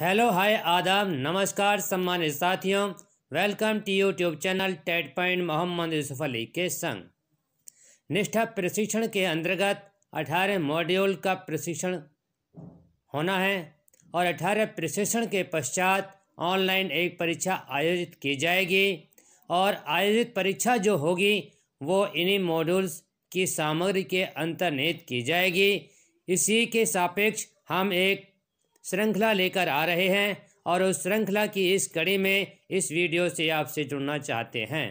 Hello hi आदम नमस्कार सम्मानित साथियों welcome to YouTube channel TET point Mohammad Yusuf Ali के संग निष्ठा प्रशिक्षण के अंतर्गत 18 मॉड्यूल का प्रशिक्षण होना है और 18 प्रशिक्षण के पश्चात ऑनलाइन एक परीक्षा आयोजित की जाएगी और आयोजित परीक्षा जो होगी वो इन्हीं मॉड्यूल्स की सामग्री के अंतर्निहित की जाएगी इसी के सापेक्ष हम एक श्रृंखला लेकर आ रहे हैं और उस श्रृंखला की इस कड़ी में इस वीडियो से आपसे जुड़ना चाहते हैं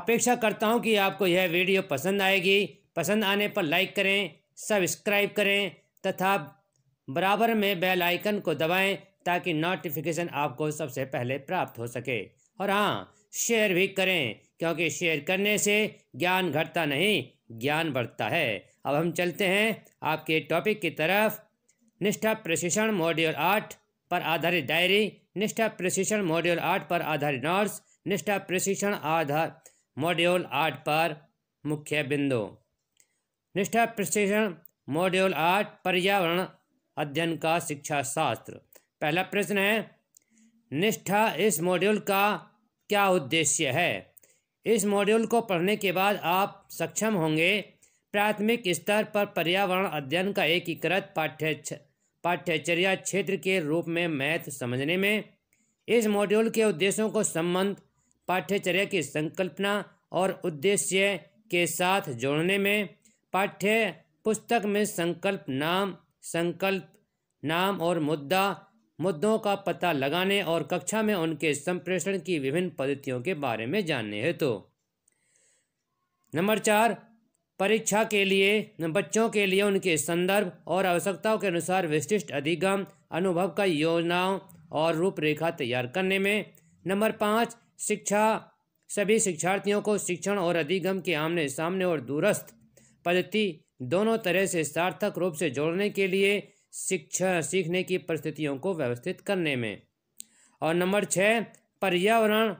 अपेक्षा करता हूं कि आपको यह वीडियो पसंद आएगी पसंद आने पर लाइक करें सब्सक्राइब करें तथा बराबर में बेल आइकन को दबाएं ताकि नोटिफिकेशन आपको सबसे पहले प्राप्त हो सके और हाँ शेयर भी करें क्योंकि शेयर करने से ज्ञान घटता नहीं ज्ञान बढ़ता है अब हम चलते हैं आपके टॉपिक की तरफ निष्ठा प्रशिक्षण मॉड्यूल आठ पर आधारित डायरी निष्ठा प्रशिक्षण मॉड्यूल आठ पर आधारित नोट्स निष्ठा प्रशिक्षण आधार मॉड्यूल आठ पर मुख्य बिंदु निष्ठा प्रशिक्षण मॉड्यूल आठ पर्यावरण अध्ययन का शिक्षा शास्त्र पहला प्रश्न है निष्ठा इस मॉड्यूल का क्या उद्देश्य है इस मॉड्यूल को पढ़ने के बाद आप सक्षम होंगे प्राथमिक स्तर पर पर्यावरण अध्ययन का एकीकृत पाठ्य पाठ्यचर्या क्षेत्र के रूप में मैथ समझने में इस मॉड्यूल के उद्देश्यों को संबंध पाठ्यचर्या की संकल्पना और उद्देश्य के साथ जोड़ने में पाठ्य पुस्तक में संकल्प नाम संकल्प नाम और मुद्दा मुद्दों का पता लगाने और कक्षा में उनके संप्रेषण की विभिन्न पद्धतियों के बारे में जानने हेतु तो। नंबर चार परीक्षा के लिए बच्चों के लिए उनके संदर्भ और आवश्यकताओं के अनुसार विशिष्ट अधिगम अनुभव का योजनाओं और रूपरेखा तैयार करने में नंबर पाँच शिक्षा सभी शिक्षार्थियों को शिक्षण और अधिगम के आमने सामने और दूरस्थ पद्धति दोनों तरह से सार्थक रूप से जोड़ने के लिए शिक्षा सीखने की परिस्थितियों को व्यवस्थित करने में और नंबर छः पर्यावरण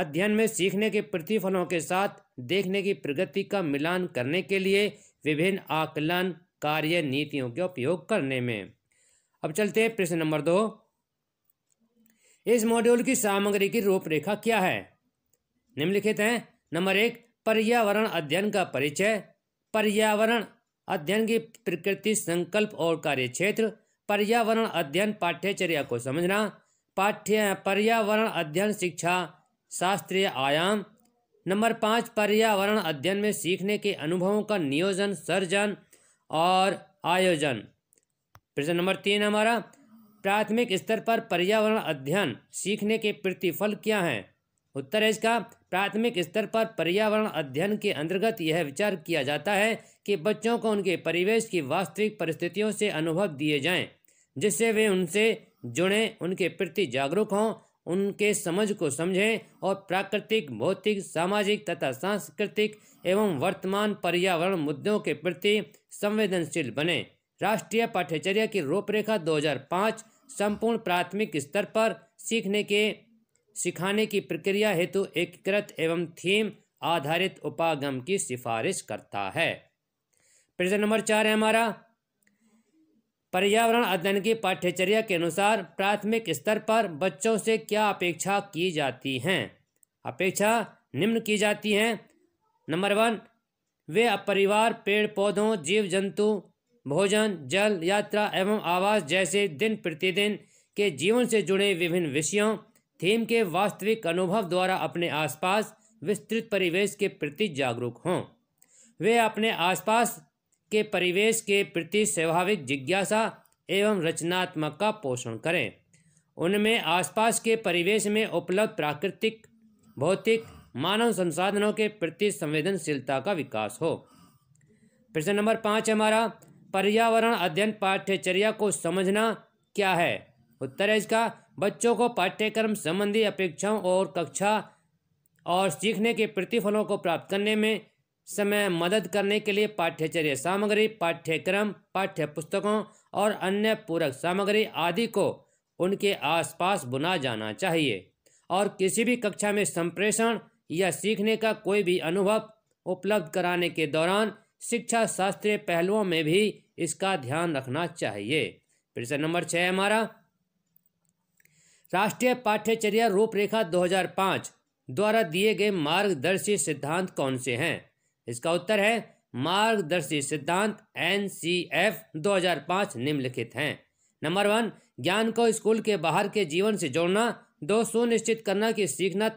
अध्ययन में सीखने के प्रतिफलों के साथ देखने की प्रगति का मिलान करने के लिए विभिन्न आकलन कार्य नीतियों के उपयोग करने में अब चलते हैं प्रश्न नंबर दो इस मॉड्यूल की सामग्री की रूपरेखा क्या है निम्नलिखित हैं नंबर एक पर्यावरण अध्ययन का परिचय पर्यावरण अध्ययन की प्रकृति संकल्प और कार्य क्षेत्र पर्यावरण अध्ययन पाठ्यचर्या को समझना पाठ्य पर्यावरण अध्ययन शिक्षा शास्त्रीय आयाम नंबर पाँच पर्यावरण अध्ययन में सीखने के अनुभवों का नियोजन सर्जन और आयोजन प्रश्न नंबर तीन हमारा प्राथमिक स्तर पर पर्यावरण अध्ययन सीखने के प्रतिफल क्या हैं उत्तर है इसका प्राथमिक स्तर पर पर्यावरण अध्ययन के अंतर्गत यह विचार किया जाता है कि बच्चों को उनके परिवेश की वास्तविक परिस्थितियों से अनुभव दिए जाएं जिससे वे उनसे जुड़ें उनके प्रति जागरूक हों उनके समझ को समझें और प्राकृतिक भौतिक सामाजिक तथा सांस्कृतिक एवं वर्तमान पर्यावरण मुद्दों के प्रति संवेदनशील बने राष्ट्रीय पाठ्यचर्या की रूपरेखा 2005 संपूर्ण प्राथमिक स्तर पर सीखने के सिखाने की प्रक्रिया हेतु एकीकृत एवं थीम आधारित उपागम की सिफारिश करता है प्रश्न नंबर चार है हमारा पर्यावरण अध्ययन की पाठ्यचर्या के अनुसार प्राथमिक स्तर पर बच्चों से क्या अपेक्षा की जाती हैं अपेक्षा निम्न की जाती हैं नंबर वन वे परिवार पेड़ पौधों जीव जंतु भोजन जल यात्रा एवं आवास जैसे दिन प्रतिदिन के जीवन से जुड़े विभिन्न विषयों थीम के वास्तविक अनुभव द्वारा अपने आसपास विस्तृत परिवेश के प्रति जागरूक हों वे अपने आसपास के परिवेश के प्रति स्वाभाविक जिज्ञासा एवं रचनात्मक का पोषण करें उनमें आसपास के परिवेश में उपलब्ध प्राकृतिक भौतिक मानव संसाधनों के प्रति संवेदनशीलता का विकास हो प्रश्न नंबर पाँच हमारा पर्यावरण अध्ययन पाठ्यचर्या को समझना क्या है उत्तर है इसका बच्चों को पाठ्यक्रम संबंधी अपेक्षाओं और कक्षा और सीखने के प्रतिफलों को प्राप्त करने में समय मदद करने के लिए पाठ्यचर्य सामग्री पाठ्यक्रम पाठ्य पुस्तकों और अन्य पूरक सामग्री आदि को उनके आसपास बुना जाना चाहिए और किसी भी कक्षा में संप्रेषण या सीखने का कोई भी अनुभव उपलब्ध कराने के दौरान शिक्षा शास्त्रीय पहलुओं में भी इसका ध्यान रखना चाहिए प्रश्न नंबर छः हमारा राष्ट्रीय पाठ्यचर्या रूपरेखा 2005 द्वारा दिए गए मार्गदर्शी सिद्धांत कौन से हैं इसका उत्तर है मार्गदर्शी सिद्धांत एन सी एफ दो हजार पाँच निम्नलिखित हैं नंबर वन ज्ञान को स्कूल के बाहर के जीवन से जोड़ना दो सुनिश्चित करना कि सीखना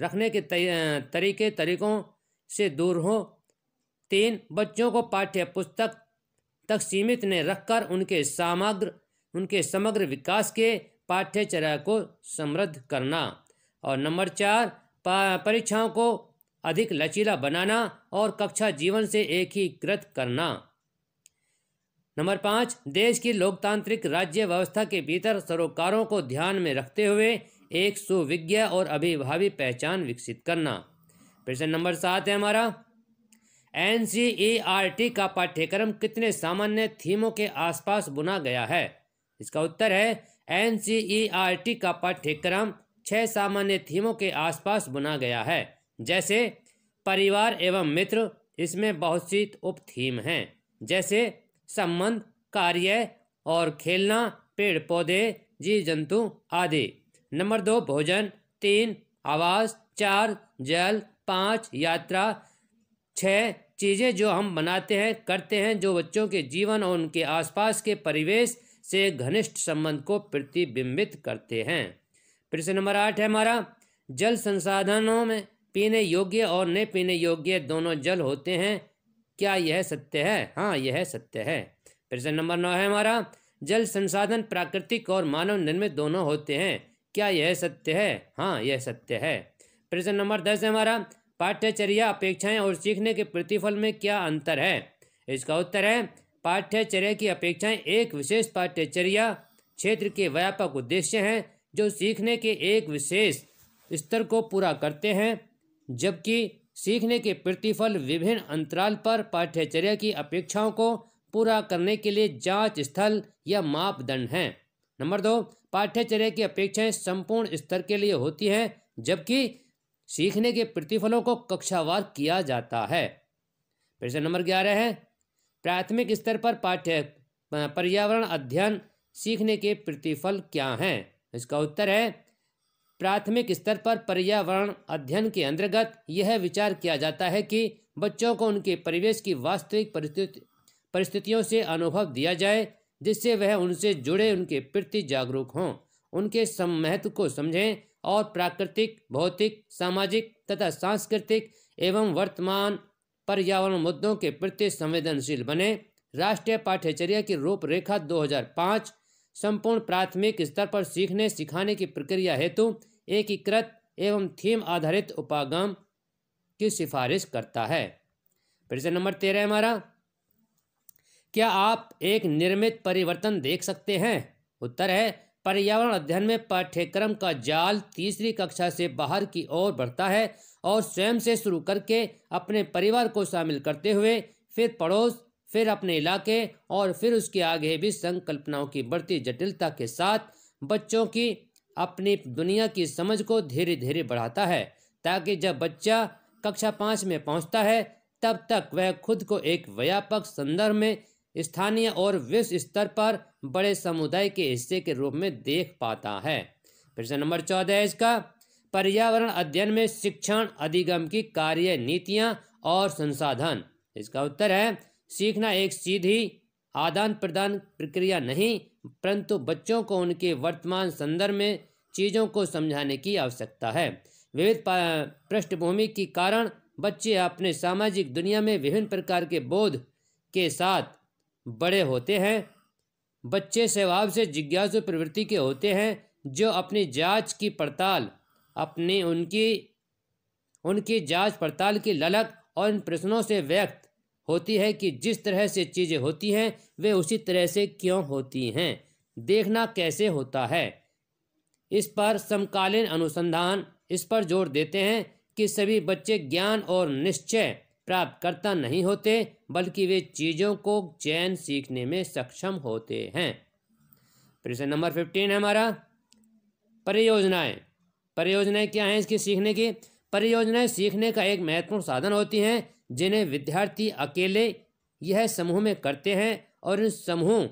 रखने के तरीके तरीकों से दूर हो तीन बच्चों को पाठ्य पुस्तक तक सीमित ने रखकर उनके समग्र उनके समग्र विकास के पाठ्यचर्या को समृद्ध करना और नंबर चार परीक्षाओं को अधिक लचीला बनाना और कक्षा जीवन से एकीकृत करना नंबर पाँच देश की लोकतांत्रिक राज्य व्यवस्था के भीतर सरोकारों को ध्यान में रखते हुए एक सुविज्ञ और अभिभावी पहचान विकसित करना प्रश्न नंबर सात है हमारा एन का पाठ्यक्रम कितने सामान्य थीमों के आसपास बुना गया है इसका उत्तर है एन का पाठ्यक्रम छह सामान्य थीमों के आसपास बुना गया है जैसे परिवार एवं मित्र इसमें बहुत सी उप थीम हैं जैसे संबंध कार्य और खेलना पेड़ पौधे जीव जंतु आदि नंबर दो भोजन तीन आवास चार जल पाँच यात्रा छः चीज़ें जो हम बनाते हैं करते हैं जो बच्चों के जीवन और उनके आसपास के परिवेश से घनिष्ठ संबंध को प्रतिबिंबित करते हैं प्रश्न नंबर आठ है हमारा जल संसाधनों में पीने योग्य और न पीने योग्य दोनों जल होते हैं क्या यह सत्य है हाँ यह सत्य है प्रश्न नंबर नौ है हमारा जल संसाधन प्राकृतिक और मानव निर्मित दोनों होते हैं क्या यह सत्य है हाँ यह सत्य है प्रश्न नंबर दस है हमारा पाठ्यचर्या अपेक्षाएं और सीखने के प्रतिफल में क्या अंतर है इसका उत्तर है पाठ्यचर्या की अपेक्षाएं एक विशेष पाठ्यचर्या क्षेत्र के व्यापक उद्देश्य हैं जो सीखने के एक विशेष स्तर को पूरा करते हैं जबकि सीखने के प्रतिफल विभिन्न अंतराल पर पाठ्यचर्या की अपेक्षाओं को पूरा करने के लिए जांच स्थल या मापदंड हैं नंबर दो पाठ्यचर्या की अपेक्षाएं संपूर्ण स्तर के लिए होती हैं जबकि सीखने के प्रतिफलों को कक्षावार किया जाता है प्रश्न नंबर ग्यारह है प्राथमिक स्तर पर पाठ्य पर्यावरण अध्ययन सीखने के प्रतिफल क्या हैं इसका उत्तर है प्राथमिक स्तर पर पर्यावरण अध्ययन के अंतर्गत यह विचार किया जाता है कि बच्चों को उनके परिवेश की वास्तविक परिस्थिति परिस्थितियों से अनुभव दिया जाए जिससे वह उनसे जुड़े उनके प्रति जागरूक हों उनके महत्व को समझें और प्राकृतिक भौतिक सामाजिक तथा सांस्कृतिक एवं वर्तमान पर्यावरण मुद्दों के प्रति संवेदनशील बने राष्ट्रीय पाठ्यचर्या की रूपरेखा 2005 संपूर्ण प्राथमिक स्तर पर सीखने सिखाने की प्रक्रिया हेतु एकीकृत एवं थीम आधारित उपागम की सिफारिश करता है प्रश्न नंबर तेरह हमारा क्या आप एक निर्मित परिवर्तन देख सकते हैं उत्तर है पर्यावरण अध्ययन में पाठ्यक्रम का जाल तीसरी कक्षा से बाहर की ओर बढ़ता है और स्वयं से शुरू करके अपने परिवार को शामिल करते हुए फिर पड़ोस फिर अपने इलाके और फिर उसके आगे भी संकल्पनाओं की बढ़ती जटिलता के साथ बच्चों की अपनी दुनिया की समझ को धीरे धीरे बढ़ाता है ताकि जब बच्चा कक्षा पाँच में पहुंचता है तब तक वह खुद को एक व्यापक संदर्भ में स्थानीय और विश्व स्तर पर बड़े समुदाय के हिस्से के रूप में देख पाता है प्रश्न नंबर चौदह इसका पर्यावरण अध्ययन में शिक्षण अधिगम की कार्य नीतियाँ और संसाधन इसका उत्तर है सीखना एक सीधी आदान प्रदान प्रक्रिया नहीं परंतु बच्चों को उनके वर्तमान संदर्भ में चीज़ों को समझाने की आवश्यकता है विविध पृष्ठभूमि के कारण बच्चे अपने सामाजिक दुनिया में विभिन्न प्रकार के बोध के साथ बड़े होते हैं बच्चे स्वभाव से जिज्ञासु प्रवृत्ति के होते हैं जो अपनी जांच की पड़ताल अपनी उनकी उनकी जांच पड़ताल की ललक और इन प्रश्नों से व्यक्त होती है कि जिस तरह से चीज़ें होती हैं वे उसी तरह से क्यों होती हैं देखना कैसे होता है इस पर समकालीन अनुसंधान इस पर जोर देते हैं कि सभी बच्चे ज्ञान और निश्चय प्राप्तकर्ता नहीं होते बल्कि वे चीज़ों को चयन सीखने में सक्षम होते हैं प्रश्न नंबर फिफ्टीन है हमारा परियोजनाएं परियोजनाएं क्या हैं इसकी सीखने की परियोजनाएं सीखने का एक महत्वपूर्ण साधन होती हैं जिन्हें विद्यार्थी अकेले यह समूह में करते हैं और इन समूह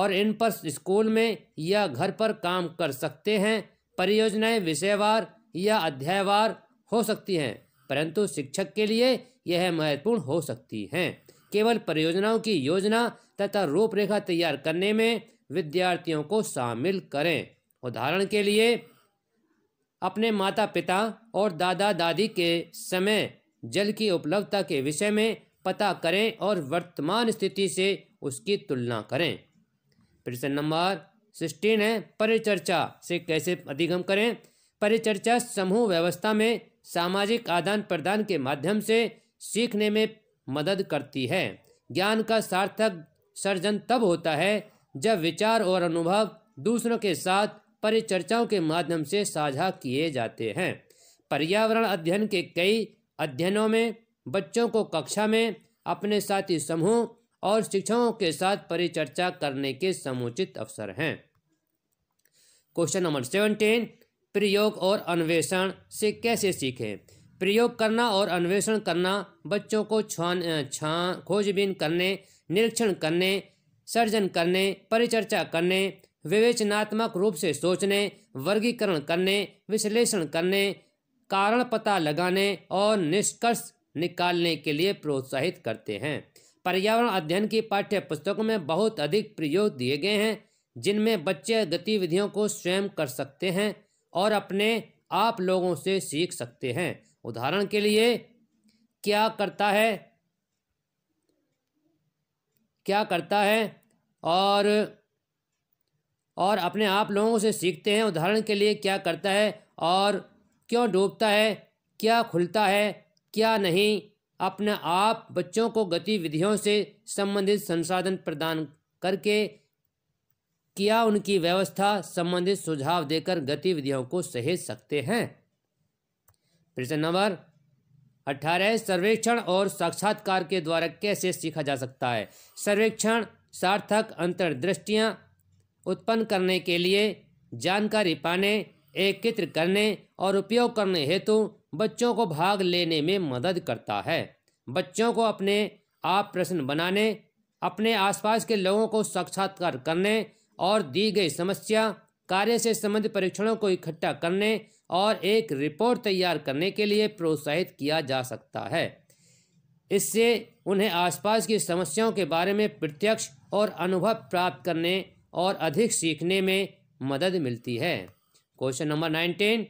और इन पर स्कूल में या घर पर काम कर सकते हैं परियोजनाएं विषयवार या अध्यायवार हो सकती हैं परंतु शिक्षक के लिए यह महत्वपूर्ण हो सकती हैं केवल परियोजनाओं की योजना तथा रूपरेखा तैयार करने में विद्यार्थियों को शामिल करें उदाहरण के लिए अपने माता पिता और दादा दादी के समय जल की उपलब्धता के विषय में पता करें और वर्तमान स्थिति से उसकी तुलना करें प्रश्न नंबर सिक्सटीन है परिचर्चा से कैसे अधिगम करें परिचर्चा समूह व्यवस्था में सामाजिक आदान प्रदान के माध्यम से सीखने में मदद करती है ज्ञान का सार्थक सर्जन तब होता है जब विचार और अनुभव दूसरों के साथ परिचर्चाओं के माध्यम से साझा किए जाते हैं पर्यावरण अध्ययन के कई अध्ययनों में बच्चों को कक्षा में अपने साथी समूह और शिक्षकों के साथ परिचर्चा करने के समुचित अवसर हैं क्वेश्चन नंबर सेवनटीन प्रयोग और अन्वेषण से कैसे सीखें प्रयोग करना और अन्वेषण करना बच्चों को छान छान खोजबीन करने निरीक्षण करने सर्जन करने परिचर्चा करने विवेचनात्मक रूप से सोचने वर्गीकरण करने विश्लेषण करने कारण पता लगाने और निष्कर्ष निकालने के लिए प्रोत्साहित करते हैं पर्यावरण अध्ययन की पाठ्य पुस्तकों में बहुत अधिक प्रयोग दिए गए हैं जिनमें बच्चे गतिविधियों को स्वयं कर सकते हैं और अपने आप लोगों से सीख सकते हैं उदाहरण के लिए क्या करता है क्या करता है और और अपने आप लोगों से सीखते हैं उदाहरण के लिए क्या करता है और क्यों डूबता है क्या खुलता है क्या नहीं अपने आप बच्चों को गतिविधियों से संबंधित संसाधन प्रदान करके किया उनकी व्यवस्था संबंधित सुझाव देकर गतिविधियों को सहेज सकते हैं प्रश्न नंबर अठारह सर्वेक्षण और साक्षात्कार के द्वारा कैसे सीखा जा सकता है सर्वेक्षण सार्थक अंतर्दृष्टियाँ उत्पन्न करने के लिए जानकारी पाने एकत्र करने और उपयोग करने हेतु बच्चों को भाग लेने में मदद करता है बच्चों को अपने आप प्रश्न बनाने अपने आसपास के लोगों को साक्षात्कार करने और दी गई समस्या कार्य से संबंधित परीक्षणों को इकट्ठा करने और एक रिपोर्ट तैयार करने के लिए प्रोत्साहित किया जा सकता है इससे उन्हें आसपास की समस्याओं के बारे में प्रत्यक्ष और अनुभव प्राप्त करने और अधिक सीखने में मदद मिलती है क्वेश्चन नंबर नाइनटीन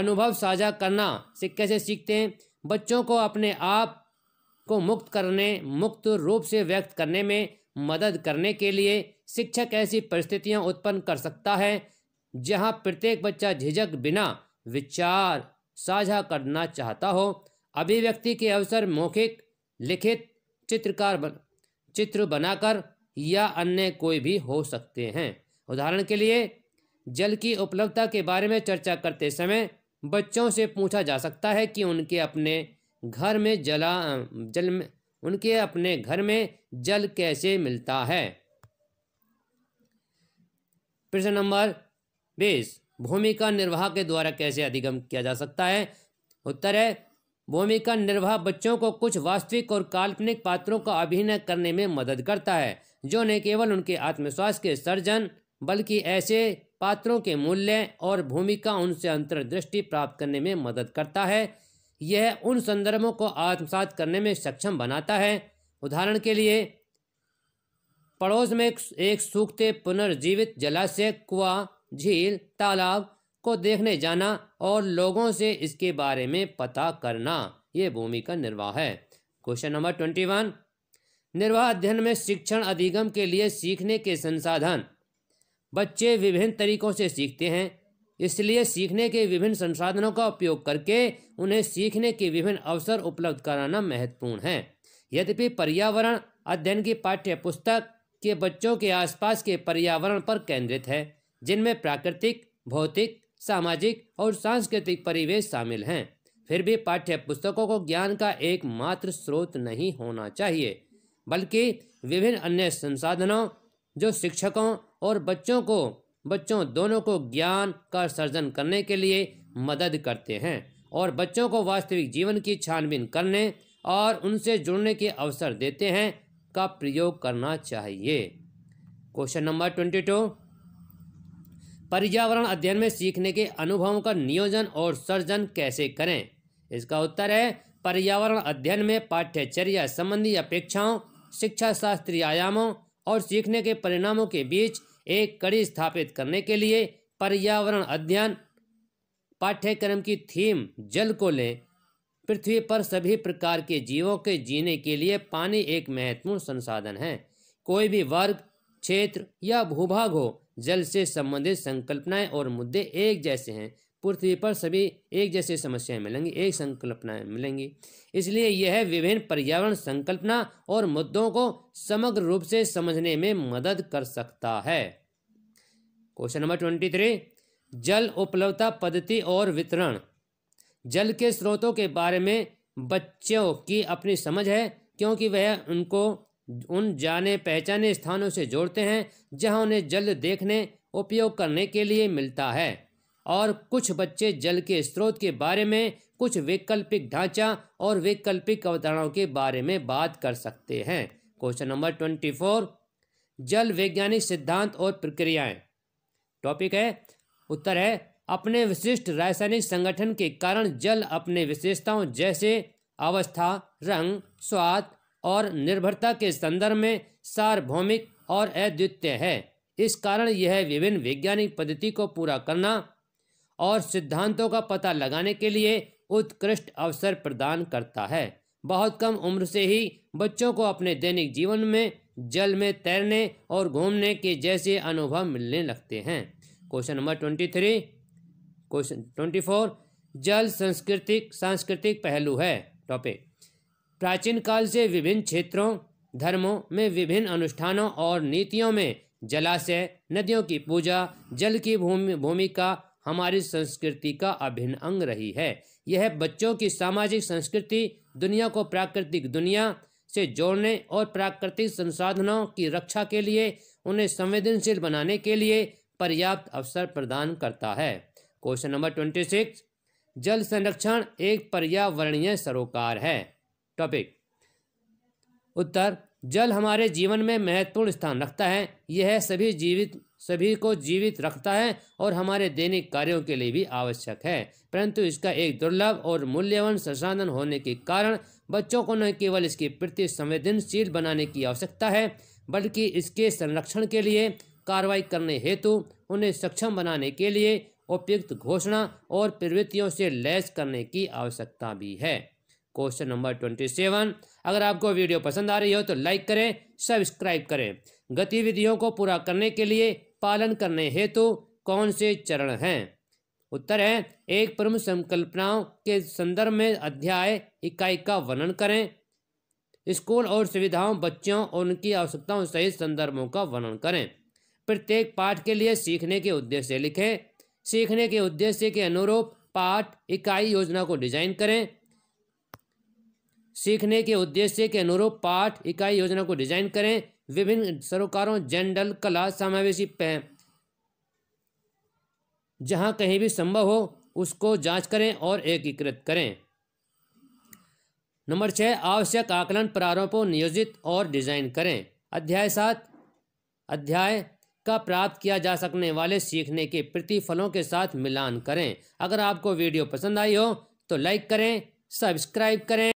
अनुभव साझा करना से कैसे सीखते हैं बच्चों को अपने आप को मुक्त करने मुक्त रूप से व्यक्त करने में मदद करने के लिए शिक्षक ऐसी परिस्थितियां उत्पन्न कर सकता है जहां प्रत्येक बच्चा झिझक बिना विचार साझा करना चाहता हो अभिव्यक्ति के अवसर मौखिक लिखित चित्रकार बन, चित्र बनाकर या अन्य कोई भी हो सकते हैं उदाहरण के लिए जल की उपलब्धता के बारे में चर्चा करते समय बच्चों से पूछा जा सकता है कि उनके अपने घर में जला जल में उनके अपने घर में जल कैसे मिलता है प्रश्न नंबर बीस भूमिका निर्वाह के द्वारा कैसे अधिगम किया जा सकता है उत्तर है भूमिका निर्वाह बच्चों को कुछ वास्तविक और काल्पनिक पात्रों का अभिनय करने में मदद करता है जो न केवल उनके आत्मविश्वास के सर्जन बल्कि ऐसे पात्रों के मूल्य और भूमिका उनसे अंतर्दृष्टि प्राप्त करने में मदद करता है यह उन संदर्भों को आत्मसात करने में सक्षम बनाता है उदाहरण के लिए पड़ोस में एक सूखते पुनर्जीवित जलाशय कुआ झील तालाब को देखने जाना और लोगों से इसके बारे में पता करना ये भूमि का निर्वाह है क्वेश्चन नंबर ट्वेंटी वन निर्वाह अध्ययन में शिक्षण अधिगम के लिए सीखने के संसाधन बच्चे विभिन्न तरीकों से सीखते हैं इसलिए सीखने के विभिन्न संसाधनों का उपयोग करके उन्हें सीखने के विभिन्न अवसर उपलब्ध कराना महत्वपूर्ण है यद्यपि पर्यावरण अध्ययन की पाठ्य पुस्तक के बच्चों के आसपास के पर्यावरण पर केंद्रित है जिनमें प्राकृतिक भौतिक सामाजिक और सांस्कृतिक परिवेश शामिल हैं फिर भी पाठ्य पुस्तकों को ज्ञान का एकमात्र स्रोत नहीं होना चाहिए बल्कि विभिन्न अन्य संसाधनों जो शिक्षकों और बच्चों को बच्चों दोनों को ज्ञान का सर्जन करने के लिए मदद करते हैं और बच्चों को वास्तविक जीवन की छानबीन करने और उनसे जुड़ने के अवसर देते हैं का प्रयोग करना चाहिए क्वेश्चन नंबर ट्वेंटी टू पर्यावरण अध्ययन में सीखने के अनुभवों का नियोजन और सर्जन कैसे करें इसका उत्तर है पर्यावरण अध्ययन में पाठ्यचर्या संबंधी अपेक्षाओं शिक्षा शास्त्रीय आयामों और सीखने के परिणामों के बीच एक कड़ी स्थापित करने के लिए पर्यावरण अध्ययन पाठ्यक्रम की थीम जल को लें पृथ्वी पर सभी प्रकार के जीवों के जीने के लिए पानी एक महत्वपूर्ण संसाधन है कोई भी वर्ग क्षेत्र या भूभाग हो जल से संबंधित संकल्पनाएं और मुद्दे एक जैसे हैं पृथ्वी पर सभी एक जैसी समस्याएं मिलेंगी एक संकल्पनाएं मिलेंगी इसलिए यह विभिन्न पर्यावरण संकल्पना और मुद्दों को समग्र रूप से समझने में मदद कर सकता है क्वेश्चन नंबर ट्वेंटी थ्री जल उपलब्धता पद्धति और वितरण जल के स्रोतों के बारे में बच्चों की अपनी समझ है क्योंकि वह उनको उन जाने पहचाने स्थानों से जोड़ते हैं जहां उन्हें जल देखने उपयोग करने के लिए मिलता है और कुछ बच्चे जल के स्रोत के बारे में कुछ वैकल्पिक ढांचा और वैकल्पिक अवधारणाओं के बारे में बात कर सकते हैं क्वेश्चन नंबर ट्वेंटी फोर जल वैज्ञानिक सिद्धांत और प्रक्रियाएं टॉपिक है उत्तर है अपने विशिष्ट रासायनिक संगठन के कारण जल अपने विशेषताओं जैसे अवस्था रंग स्वाद और निर्भरता के संदर्भ में सार्वभौमिक और अद्वितीय है इस कारण यह विभिन्न वैज्ञानिक पद्धति को पूरा करना और सिद्धांतों का पता लगाने के लिए उत्कृष्ट अवसर प्रदान करता है बहुत कम उम्र से ही बच्चों को अपने दैनिक जीवन में जल में तैरने और घूमने के जैसे अनुभव मिलने लगते हैं question number twenty three question twenty four जल सांस्कृतिक सांस्कृतिक पहलू है टॉपिक प्राचीन काल से विभिन्न क्षेत्रों धर्मों में विभिन्न अनुष्ठानों और नीतियों में जलाशय नदियों की पूजा जल की भूमि भूमिका हमारी संस्कृति का अभिन्न अंग रही है यह बच्चों की सामाजिक संस्कृति दुनिया को प्राकृतिक दुनिया से जोड़ने और प्राकृतिक संसाधनों की रक्षा के लिए उन्हें संवेदनशील बनाने के लिए पर्याप्त अवसर प्रदान करता है क्वेश्चन नंबर ट्वेंटी सिक्स जल संरक्षण एक पर्यावरणीय सरोकार है टॉपिक उत्तर जल हमारे जीवन में महत्वपूर्ण स्थान रखता है यह सभी जीवित सभी को जीवित रखता है और हमारे दैनिक कार्यों के लिए भी आवश्यक है परंतु इसका एक दुर्लभ और मूल्यवान संसाधन होने के कारण बच्चों को न केवल इसके प्रति संवेदनशील बनाने की आवश्यकता है बल्कि इसके संरक्षण के लिए कार्रवाई करने हेतु उन्हें सक्षम बनाने के लिए उपयुक्त घोषणा और प्रवृत्तियों से लैस करने की आवश्यकता भी है क्वेश्चन नंबर ट्वेंटी सेवन अगर आपको वीडियो पसंद आ रही हो तो लाइक करें सब्सक्राइब करें गतिविधियों को पूरा करने के लिए पालन करने हेतु कौन से चरण हैं उत्तर है एक प्रमुख संकल्पनाओं के संदर्भ में अध्याय इकाई का वर्णन करें स्कूल और सुविधाओं बच्चों और उनकी आवश्यकताओं सहित संदर्भों का वर्णन करें प्रत्येक पाठ के लिए सीखने के उद्देश्य लिखें सीखने के उद्देश्य के अनुरूप पाठ इकाई योजना को डिजाइन करें सीखने के उद्देश्य के अनुरूप पाठ इकाई योजना को डिजाइन करें विभिन्न सरोकारों जनरल कला समावेशी जहाँ कहीं भी संभव हो उसको जांच करें और एकीकृत करें नंबर छः आवश्यक आकलन प्रारूपों नियोजित और डिजाइन करें अध्याय सात अध्याय का प्राप्त किया जा सकने वाले सीखने के प्रतिफलों के साथ मिलान करें अगर आपको वीडियो पसंद आई हो तो लाइक करें सब्सक्राइब करें